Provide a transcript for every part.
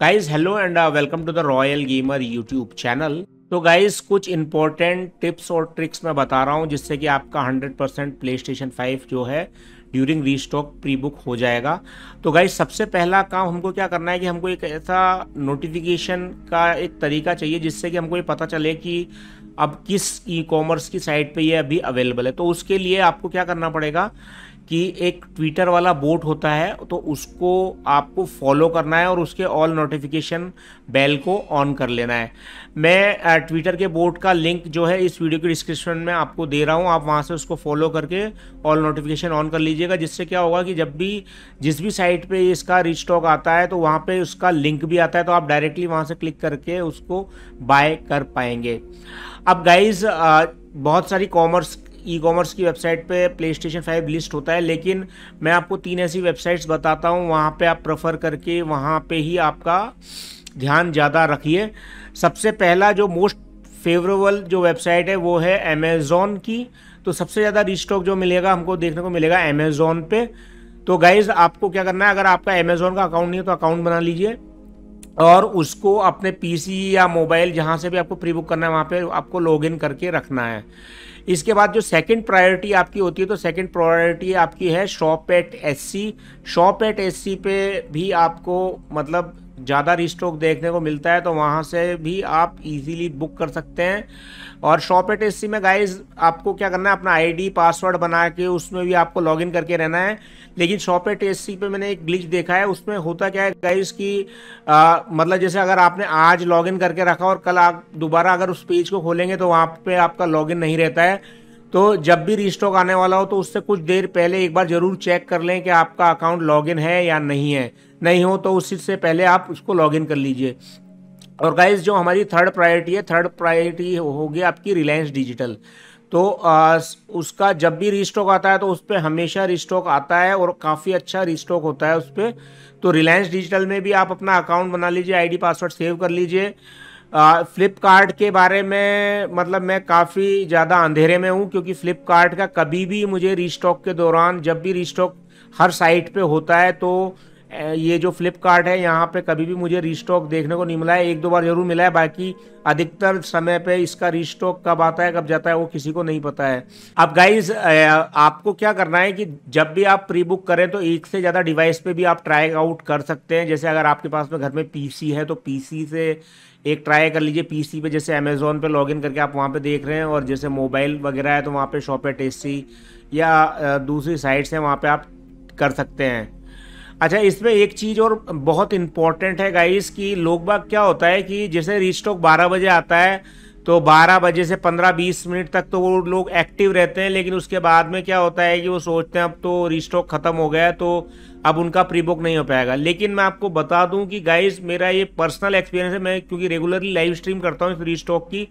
guys hello and welcome to the royal gamer YouTube channel तो guys कुछ important tips और tricks मैं बता रहा हूँ जिससे कि आपका 100% परसेंट प्ले स्टेशन फाइव जो है ड्यूरिंग रीस्टॉक प्री बुक हो जाएगा तो गाइज सबसे पहला काम हमको क्या करना है कि हमको एक ऐसा नोटिफिकेशन का एक तरीका चाहिए जिससे कि हमको ये पता चले कि अब किस ई कॉमर्स की साइट पे ये अभी अवेलेबल है तो उसके लिए आपको क्या करना पड़ेगा कि एक ट्विटर वाला बोट होता है तो उसको आपको फॉलो करना है और उसके ऑल नोटिफिकेशन बेल को ऑन कर लेना है मैं ट्विटर के बोट का लिंक जो है इस वीडियो के डिस्क्रिप्शन में आपको दे रहा हूँ आप वहाँ से उसको फॉलो करके ऑल नोटिफिकेशन ऑन कर लीजिएगा जिससे क्या होगा कि जब भी जिस भी साइट पर इसका रिच स्टॉक आता है तो वहाँ पर उसका लिंक भी आता है तो आप डायरेक्टली वहाँ से क्लिक करके उसको बाय कर पाएंगे अब गाइज़ बहुत सारी कॉमर्स ई कॉमर्स की वेबसाइट पे प्ले स्टेशन फाइव लिस्ट होता है लेकिन मैं आपको तीन ऐसी वेबसाइट्स बताता हूँ वहाँ पे आप प्रेफर करके वहाँ पे ही आपका ध्यान ज़्यादा रखिए सबसे पहला जो मोस्ट फेवरेबल जो वेबसाइट है वो है अमेज़ोन की तो सबसे ज़्यादा रिस्टॉक जो मिलेगा हमको देखने को मिलेगा अमेज़ोन पे तो गाइज़ आपको क्या करना है अगर आपका अमेज़ोन का अकाउंट नहीं है तो अकाउंट बना लीजिए और उसको अपने पीसी या मोबाइल जहाँ से भी आपको प्री बुक करना है वहाँ पे आपको लॉगिन करके रखना है इसके बाद जो सेकंड प्रायोरिटी आपकी होती है तो सेकंड प्रायोरिटी आपकी है shop at S C shop at S C पे भी आपको मतलब ज़्यादा रिस्टॉक देखने को मिलता है तो वहाँ से भी आप इजीली बुक कर सकते हैं और शॉप एट एस में गाइज आपको क्या करना है अपना आईडी पासवर्ड बना के उसमें भी आपको लॉगिन करके रहना है लेकिन शॉप एट एस पे मैंने एक ग्लिच देखा है उसमें होता क्या है गाइज कि आ, मतलब जैसे अगर आपने आज लॉगिन करके रखा और कल आप दोबारा अगर उस पेज को खोलेंगे तो वहाँ पर आपका लॉगिन नहीं रहता है तो जब भी रिस्टॉक आने वाला हो तो उससे कुछ देर पहले एक बार ज़रूर चेक कर लें कि आपका अकाउंट लॉगिन है या नहीं है नहीं हो तो उससे पहले आप उसको लॉगिन कर लीजिए और गाइज जो हमारी थर्ड प्रायोरिटी है थर्ड प्रायोरिटी होगी आपकी रिलायंस डिजिटल तो आ, उसका जब भी रीस्टॉक आता है तो उस पर हमेशा रिस्टॉक आता है और काफ़ी अच्छा रिस्टॉक होता है उस पर तो रिलायंस डिजिटल में भी आप अपना अकाउंट बना लीजिए आईडी पासवर्ड सेव कर लीजिए फ्लिपकार्ट के बारे में मतलब मैं काफ़ी ज़्यादा अंधेरे में हूँ क्योंकि फ्लिपकार्ट का कभी भी मुझे रीस्टॉक के दौरान जब भी रीस्टॉक हर साइट पे होता है तो ये जो फ्लिपकार्ट है यहाँ पे कभी भी मुझे रीस्टॉक देखने को नहीं मिला है एक दो बार जरूर मिला है बाकी अधिकतर समय पे इसका रीस्टॉक कब आता है कब जाता है वो किसी को नहीं पता है अब गाइज आपको क्या करना है कि जब भी आप प्री बुक करें तो एक से ज़्यादा डिवाइस पे भी आप ट्राई आउट कर सकते हैं जैसे अगर आपके पास में घर में पी है तो पी से एक ट्राई कर लीजिए पी पे जैसे अमेज़ोन पे लॉग करके आप वहाँ पे देख रहे हैं और जैसे मोबाइल वगैरह है तो वहाँ पे शॉप है या दूसरी साइट्स हैं वहाँ पे आप कर सकते हैं अच्छा इसमें एक चीज़ और बहुत इंपॉर्टेंट है गाइस कि लोग बाग क्या होता है कि जैसे रिस्टॉक 12 बजे आता है तो 12 बजे से 15-20 मिनट तक तो वो लोग एक्टिव रहते हैं लेकिन उसके बाद में क्या होता है कि वो सोचते हैं अब तो रिस्टॉक ख़त्म हो गया तो अब उनका प्री बुक नहीं हो पाएगा लेकिन मैं आपको बता दूं कि गाइस मेरा ये पर्सनल एक्सपीरियंस है मैं क्योंकि रेगुलरली लाइव स्ट्रीम करता हूँ इस स्टॉक की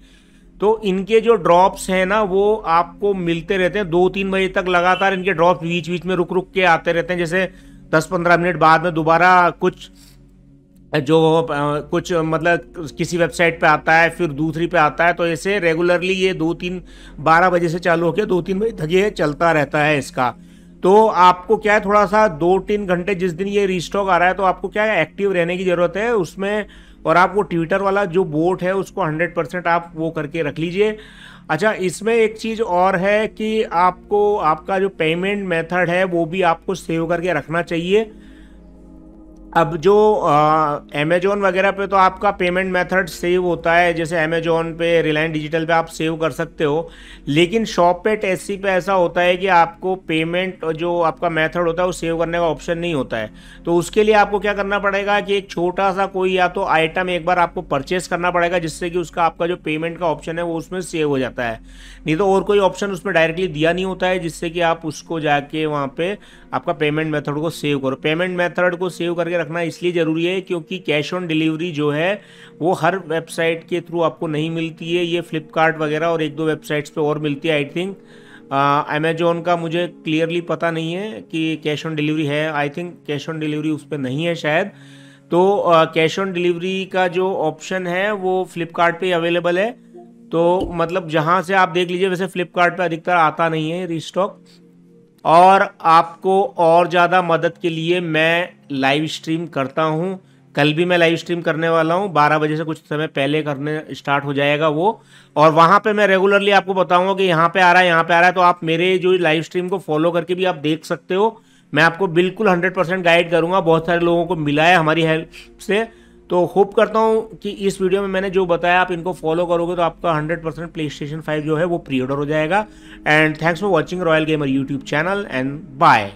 तो इनके जो ड्रॉप्स हैं ना वो आपको मिलते रहते हैं दो तीन बजे तक लगातार इनके ड्रॉप्स बीच बीच में रुक रुक के आते रहते हैं जैसे दस पंद्रह मिनट बाद में दोबारा कुछ जो कुछ मतलब किसी वेबसाइट पे आता है फिर दूसरी पे आता है तो ऐसे रेगुलरली ये दो तीन बारह बजे से चालू होकर दो तीन बजे तक ये चलता रहता है इसका तो आपको क्या है थोड़ा सा दो तीन घंटे जिस दिन ये रिस्टॉक आ रहा है तो आपको क्या है एक्टिव रहने की ज़रूरत है उसमें और आप वो ट्विटर वाला जो बोट है उसको 100 परसेंट आप वो करके रख लीजिए अच्छा इसमें एक चीज़ और है कि आपको आपका जो पेमेंट मेथड है वो भी आपको सेव करके रखना चाहिए अब जो अमेजोन वगैरह पे तो आपका पेमेंट मेथड सेव होता है जैसे अमेजोन पे रिलायंस डिजिटल पे आप सेव कर सकते हो लेकिन शॉप पे टेस्सी पे ऐसा होता है कि आपको पेमेंट जो आपका मेथड होता है वो सेव करने का ऑप्शन नहीं होता है तो उसके लिए आपको क्या करना पड़ेगा कि एक छोटा सा कोई या तो आइटम एक बार आपको परचेस करना पड़ेगा जिससे कि उसका आपका जो पेमेंट का ऑप्शन है वो उसमें सेव हो जाता है नहीं तो और कोई ऑप्शन उसमें डायरेक्टली दिया नहीं होता है जिससे कि आप उसको जाके वहाँ पर आपका पेमेंट मेथड को सेव करो पेमेंट मेथड को सेव करके के रखना इसलिए ज़रूरी है क्योंकि कैश ऑन डिलीवरी जो है वो हर वेबसाइट के थ्रू आपको नहीं मिलती है ये फ्लिपकार्ट वगैरह और एक दो वेबसाइट्स पे और मिलती है आई थिंक अमेजोन का मुझे क्लियरली पता नहीं है कि कैश ऑन डिलीवरी है I think cash on delivery उस पर नहीं है शायद तो कैश ऑन डिलीवरी का जो ऑप्शन है वो फ्लिपकार्ट अवेलेबल है तो मतलब जहाँ से आप देख लीजिए वैसे फ्लिपकार्ट अधिकतर आता नहीं है रिस्टॉक और आपको और ज़्यादा मदद के लिए मैं लाइव स्ट्रीम करता हूँ कल भी मैं लाइव स्ट्रीम करने वाला हूँ बारह बजे से कुछ समय पहले करने स्टार्ट हो जाएगा वो और वहाँ पे मैं रेगुलरली आपको बताऊँगा कि यहाँ पे आ रहा है यहाँ पे आ रहा है तो आप मेरे जो लाइव स्ट्रीम को फॉलो करके भी आप देख सकते हो मैं आपको बिल्कुल हंड्रेड परसेंट गाइड करूँगा बहुत सारे लोगों को मिला है हमारी हेल्प से तो होप करता हूँ कि इस वीडियो में मैंने जो बताया आप इनको फॉलो करोगे तो आपका 100 परसेंट प्ले स्टेशन फाइव जो है वो प्री ऑर्डर हो जाएगा and thanks for watching royal gamer YouTube channel and bye